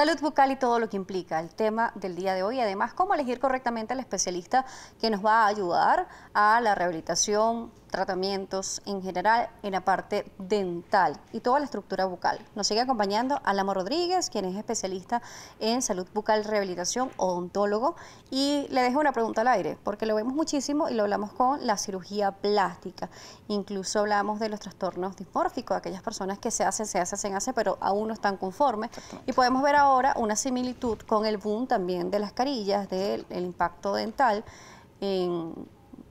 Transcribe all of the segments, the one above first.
salud bucal y todo lo que implica el tema del día de hoy. Además, cómo elegir correctamente al especialista que nos va a ayudar a la rehabilitación tratamientos en general en la parte dental y toda la estructura bucal. Nos sigue acompañando Alamo Rodríguez, quien es especialista en salud bucal, rehabilitación, odontólogo. Y le dejo una pregunta al aire, porque lo vemos muchísimo y lo hablamos con la cirugía plástica. Incluso hablamos de los trastornos dismórficos, aquellas personas que se hacen, se hacen, se hacen, pero aún no están conformes. Y podemos ver ahora una similitud con el boom también de las carillas, del impacto dental. En,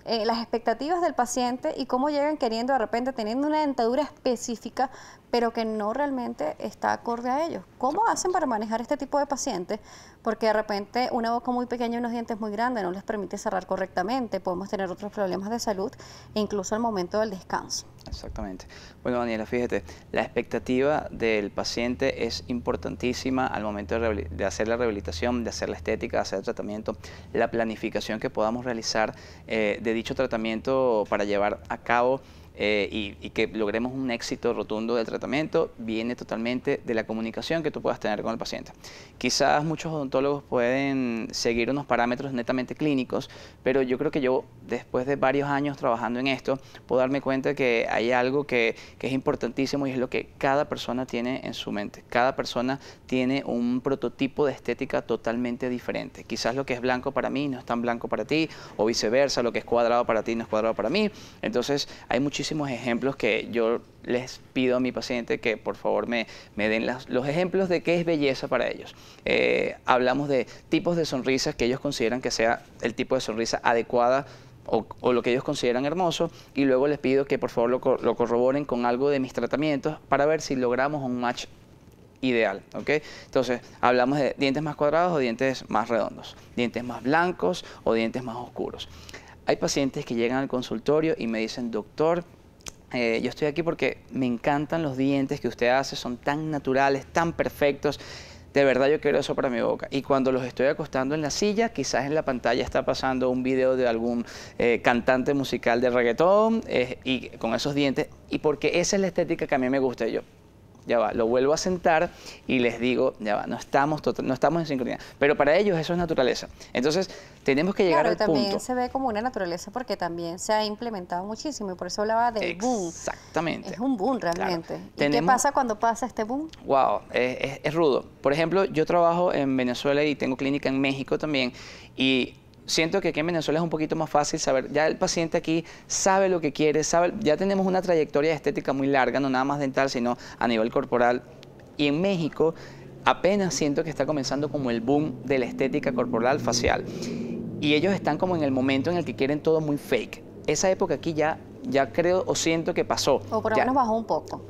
eh, las expectativas del paciente y cómo llegan queriendo de repente teniendo una dentadura específica, pero que no realmente está acorde a ellos. ¿Cómo hacen para manejar este tipo de pacientes? Porque de repente una boca muy pequeña y unos dientes muy grandes no les permite cerrar correctamente, podemos tener otros problemas de salud incluso al momento del descanso. Exactamente. Bueno, Daniela, fíjate, la expectativa del paciente es importantísima al momento de, hacer la rehabilitación, de hacer la estética, de hacer el tratamiento, la planificación que podamos realizar eh, de dicho tratamiento para llevar a cabo eh, y, que logremos un éxito rotundo del tratamiento viene totalmente de la comunicación que tú puedas tener con el paciente. Quizás muchos odontólogos pueden seguir unos parámetros netamente clínicos, pero yo creo que yo, después de varios años trabajando en esto, puedo darme cuenta que hay algo que, es importantísimo y es lo que cada persona tiene en su mente. Cada persona tiene un prototipo de estética totalmente diferente. Quizás lo que es blanco para mí no es tan blanco para ti, o viceversa, lo que es cuadrado para ti no es cuadrado para mí. Entonces, hay muchísimas ejemplos que yo les pido a mi paciente que por favor me, den los ejemplos de qué es belleza para ellos. Eh, hablamos de tipos de sonrisas que ellos consideran que sea el tipo de sonrisa adecuada o, lo que ellos consideran hermoso y luego les pido que por favor lo, corroboren con algo de mis tratamientos para ver si logramos un match ideal, Entonces, hablamos de dientes más cuadrados o dientes más redondos, dientes más blancos o dientes más oscuros. Hay pacientes que llegan al consultorio y me dicen, doctor, eh, yo estoy aquí porque me encantan los dientes que usted hace, son tan naturales, tan perfectos. De verdad yo quiero eso para mi boca. Y cuando los estoy acostando en la silla, quizás en la pantalla está pasando un video de algún eh, cantante musical de reggaetón eh, y con esos dientes. Y porque esa es la estética que a mí me gusta. yo, ya va, lo vuelvo a sentar y les digo, ya va, no estamos, tota, no estamos en sincronía. Pero para ellos eso es naturaleza. Entonces, tenemos que llegar claro, pero también se ve como una naturaleza porque también se ha implementado muchísimo y por eso hablaba del boom. Exactamente. Es un boom realmente. ¿Y qué pasa cuando pasa este boom? Wow, es, rudo. Por ejemplo, yo trabajo en Venezuela y tengo clínica en México también y siento que aquí en Venezuela es un poquito más fácil saber, ya el paciente aquí sabe lo que quiere, ya tenemos una trayectoria estética muy larga, no nada más dental, sino a nivel corporal. Y en México apenas siento que está comenzando como el boom de la estética corporal facial. Y ellos están como en el momento en el que quieren todo muy fake. Esa época aquí ya, ya creo o siento que pasó. O por lo menos bajó un poco.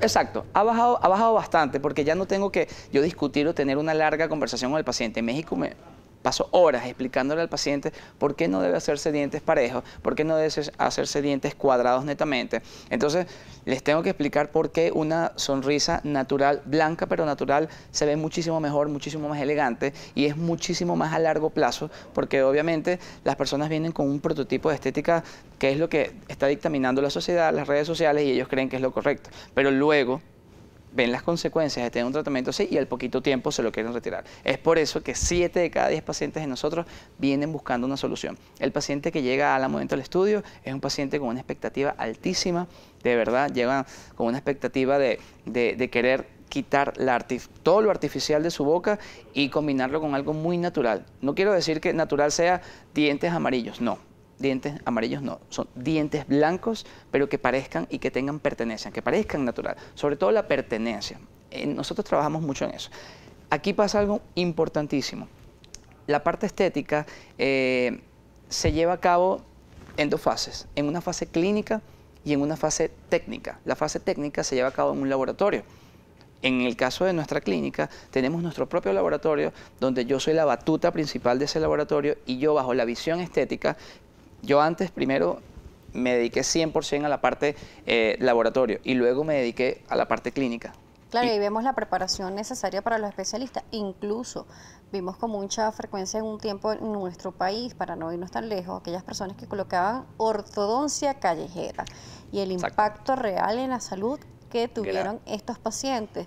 Exacto, ha bajado, ha bajado bastante porque ya no tengo que yo discutir o tener una larga conversación con el paciente. En México me, paso horas explicándole al paciente por qué no debe hacerse dientes parejos, por qué no debe hacerse dientes cuadrados netamente. Entonces, les tengo que explicar por qué una sonrisa natural, blanca pero natural, se ve muchísimo mejor, muchísimo más elegante y es muchísimo más a largo plazo, porque obviamente las personas vienen con un prototipo de estética que es lo que está dictaminando la sociedad, las redes sociales y ellos creen que es lo correcto. Pero luego ven las consecuencias de tener un tratamiento así y al poquito tiempo se lo quieren retirar. Es por eso que 7 de cada 10 pacientes de nosotros vienen buscando una solución. El paciente que llega al momento del estudio es un paciente con una expectativa altísima, de verdad, llega con una expectativa de, querer quitar la todo lo artificial de su boca y combinarlo con algo muy natural. No quiero decir que natural sea dientes amarillos, no dientes amarillos no, son dientes blancos, pero que parezcan y que tengan pertenencia, que parezcan natural, sobre todo la pertenencia. Eh, nosotros trabajamos mucho en eso. Aquí pasa algo importantísimo. La parte estética eh, se lleva a cabo en dos fases, en una fase clínica y en una fase técnica. La fase técnica se lleva a cabo en un laboratorio. En el caso de nuestra clínica, tenemos nuestro propio laboratorio donde yo soy la batuta principal de ese laboratorio y yo bajo la visión estética yo antes primero me dediqué 100% a la parte eh, laboratorio y luego me dediqué a la parte clínica. Claro, y, vemos la preparación necesaria para los especialistas. Incluso vimos con mucha frecuencia en un tiempo en nuestro país, para no irnos tan lejos, aquellas personas que colocaban ortodoncia callejera y el impacto real en la salud que tuvieron estos pacientes.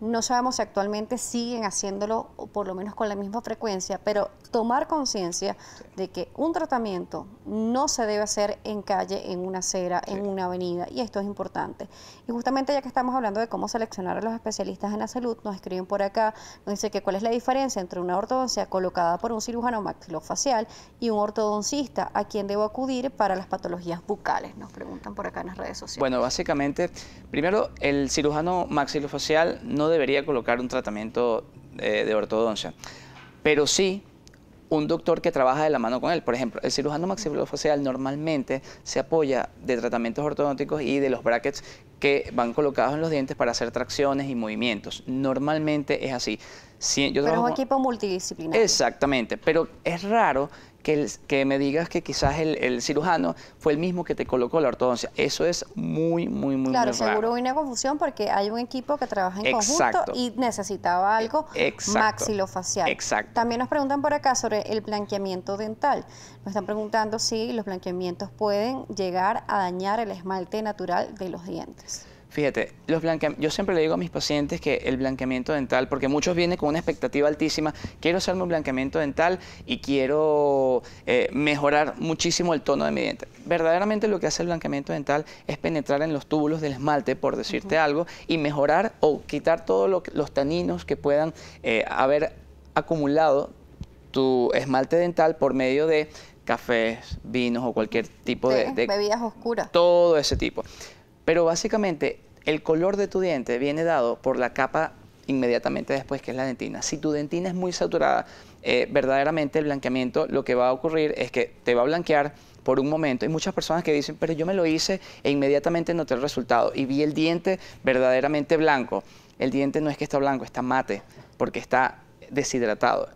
No sabemos si actualmente siguen haciéndolo, o por lo menos con la misma frecuencia, pero tomar conciencia de que un tratamiento no se debe hacer en calle, en una acera, en una avenida, y esto es importante. Y justamente ya que estamos hablando de cómo seleccionar a los especialistas en la salud, nos escriben por acá, nos dice que cuál es la diferencia entre una ortodoncia colocada por un cirujano maxilofacial y un ortodoncista, a quien debo acudir para las patologías bucales, nos preguntan por acá en las redes sociales. Bueno, básicamente, primero, el cirujano maxilofacial no no debería colocar un tratamiento eh, de ortodoncia, pero sí un doctor que trabaja de la mano con él. Por ejemplo, el cirujano maxilofacial normalmente se apoya de tratamientos ortodónticos y de los brackets que van colocados en los dientes para hacer tracciones y movimientos. Normalmente es así es un equipo multidisciplinario. Exactamente, pero es raro que, que me digas que quizás el, cirujano fue el mismo que te colocó la ortodoncia. Eso es muy, muy, muy, claro, raro. Claro, seguro hay una confusión porque hay un equipo que trabaja en conjunto y necesitaba algo e, maxilofacial. Exacto. También nos preguntan por acá sobre el blanqueamiento dental. Nos están preguntando si los blanqueamientos pueden llegar a dañar el esmalte natural de los dientes. Fíjate, los yo siempre le digo a mis pacientes que el blanqueamiento dental, porque muchos vienen con una expectativa altísima, quiero hacerme un blanqueamiento dental y quiero eh, mejorar muchísimo el tono de mi diente. Verdaderamente lo que hace el blanqueamiento dental es penetrar en los túbulos del esmalte, por decirte algo, y mejorar o quitar todos los taninos que puedan eh, haber acumulado tu esmalte dental por medio de cafés, vinos o cualquier tipo de, de bebidas oscuras. Todo ese tipo. Pero básicamente el color de tu diente viene dado por la capa inmediatamente después, que es la dentina. Si tu dentina es muy saturada, eh, verdaderamente el blanqueamiento lo que va a ocurrir es que te va a blanquear por un momento. Hay muchas personas que dicen, pero yo me lo hice e inmediatamente noté el resultado y vi el diente verdaderamente blanco. El diente no es que está blanco, está mate, porque está deshidratado.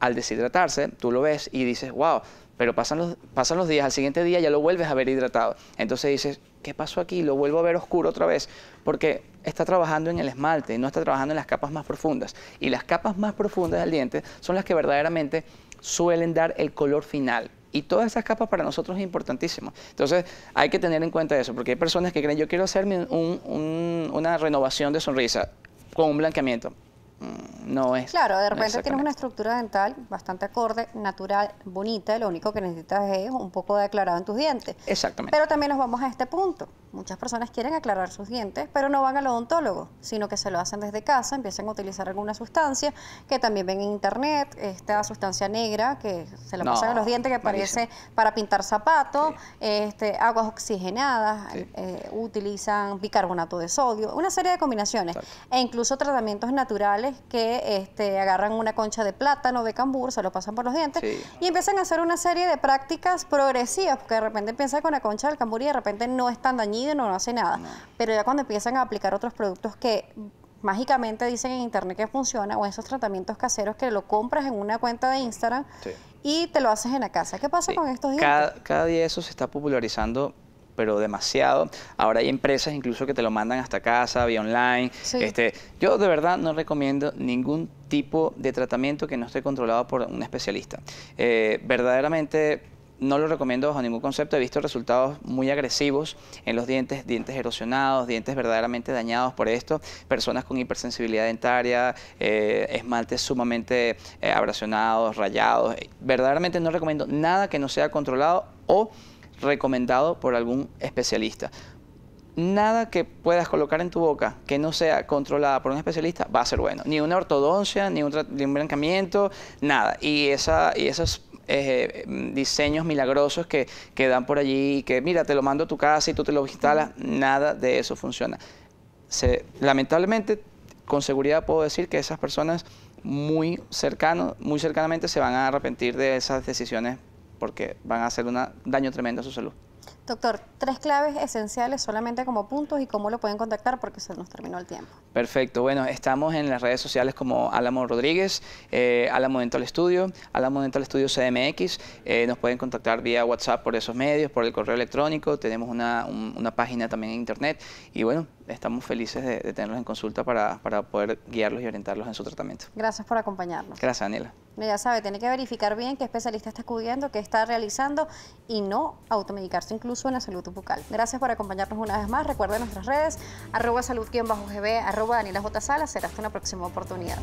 Al deshidratarse, tú lo ves y dices, wow, pero pasan los, días, al siguiente día ya lo vuelves a ver hidratado. Entonces dices, ¿qué pasó aquí? Lo vuelvo a ver oscuro otra vez, porque está trabajando en el esmalte, y no está trabajando en las capas más profundas. Y las capas más profundas del diente son las que verdaderamente suelen dar el color final. Y todas esas capas para nosotros es importantísimo. Entonces hay que tener en cuenta eso, porque hay personas que creen, yo quiero hacerme una renovación de sonrisa con un blanqueamiento. Mm, no es. Claro, de repente tienes una estructura dental bastante acorde, natural, bonita, lo único que necesitas es un poco de aclarado en tus dientes. Exactamente. Pero también nos vamos a este punto. Muchas personas quieren aclarar sus dientes, pero no van al odontólogo, sino que se lo hacen desde casa, empiezan a utilizar alguna sustancia que también ven en internet, esta sustancia negra que se la pasan a los dientes que parece para pintar zapatos, este, aguas oxigenadas, eh, utilizan bicarbonato de sodio, una serie de combinaciones e incluso tratamientos naturales que este, agarran una concha de plátano, de cambur, se lo pasan por los dientes y empiezan a hacer una serie de prácticas progresivas, porque de repente piensa con la concha del cambur y de repente no es tan no hace nada. Pero ya cuando empiezan a aplicar otros productos que mágicamente dicen en internet que funciona o esos tratamientos caseros que lo compras en una cuenta de Instagram y te lo haces en la casa. ¿Qué pasa con estos Cada, día eso se está popularizando pero demasiado. Ahora hay empresas incluso que te lo mandan hasta casa, vía online. Este, yo de verdad no recomiendo ningún tipo de tratamiento que no esté controlado por un especialista. Eh, verdaderamente no lo recomiendo bajo ningún concepto. He visto resultados muy agresivos en los dientes, dientes erosionados, dientes verdaderamente dañados por esto, personas con hipersensibilidad dentaria, eh, esmaltes sumamente eh, abrasionados, rayados. Verdaderamente no recomiendo nada que no sea controlado o recomendado por algún especialista nada que puedas colocar en tu boca que no sea controlada por un especialista va a ser bueno. Ni una ortodoncia, ni un, ni nada. Y, esa, y eh, diseños milagrosos que, que dan por allí y que, mira, te lo mando a tu casa y tú te lo instalas. Nada de eso funciona. lamentablemente, con seguridad puedo decir que esas personas muy cercano, muy cercanamente se van a arrepentir de esas decisiones porque van a hacer un daño tremendo a su salud. Doctor, tres claves esenciales solamente como puntos y cómo lo pueden contactar porque se nos terminó el tiempo. Perfecto, bueno, estamos en las redes sociales como Álamo Rodríguez, eh, Álamo Dental Estudio, Álamo Dental Estudio CDMX, eh, nos pueden contactar vía WhatsApp por esos medios, por el correo electrónico, tenemos una, página también en internet y bueno, estamos felices de, tenerlos en consulta para, para poder guiarlos y orientarlos en su tratamiento. Gracias por acompañarnos. Gracias, Daniela. Ya sabe, tiene que verificar bien qué especialista está acudiendo, qué está realizando y no automedicarse incluso en la salud bucal. Gracias por acompañarnos una vez más. Recuerden nuestras redes, arroba salud-gb, arroba Daniela J. Será hasta una próxima oportunidad.